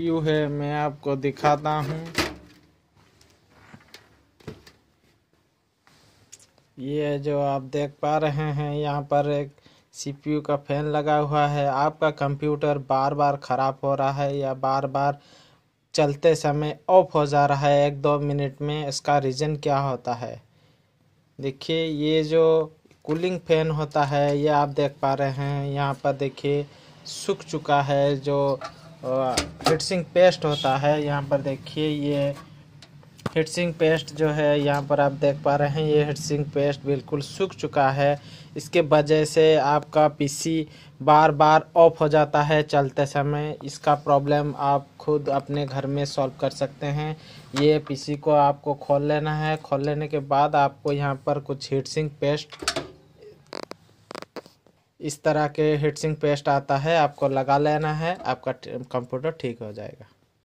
CPU है मैं आपको दिखाता हूँ ये जो आप देख पा रहे हैं यहाँ पर एक सीपीयू का फैन लगा हुआ है आपका कंप्यूटर बार बार ख़राब हो रहा है या बार बार चलते समय ऑफ हो जा रहा है एक दो मिनट में इसका रीज़न क्या होता है देखिए ये जो कूलिंग फैन होता है ये आप देख पा रहे हैं यहाँ पर देखिए सूख चुका है जो हिटसिंग पेस्ट होता है यहाँ पर देखिए ये हिटसिंग पेस्ट जो है यहाँ पर आप देख पा रहे हैं ये हिटसिंग पेस्ट बिल्कुल सूख चुका है इसके वजह से आपका पीसी बार बार ऑफ हो जाता है चलते समय इसका प्रॉब्लम आप खुद अपने घर में सॉल्व कर सकते हैं ये पीसी को आपको खोल लेना है खोल लेने के बाद आपको यहाँ पर कुछ हिटसिंग पेस्ट इस तरह के हीटसिंग पेस्ट आता है आपको लगा लेना है आपका कंप्यूटर ठीक हो जाएगा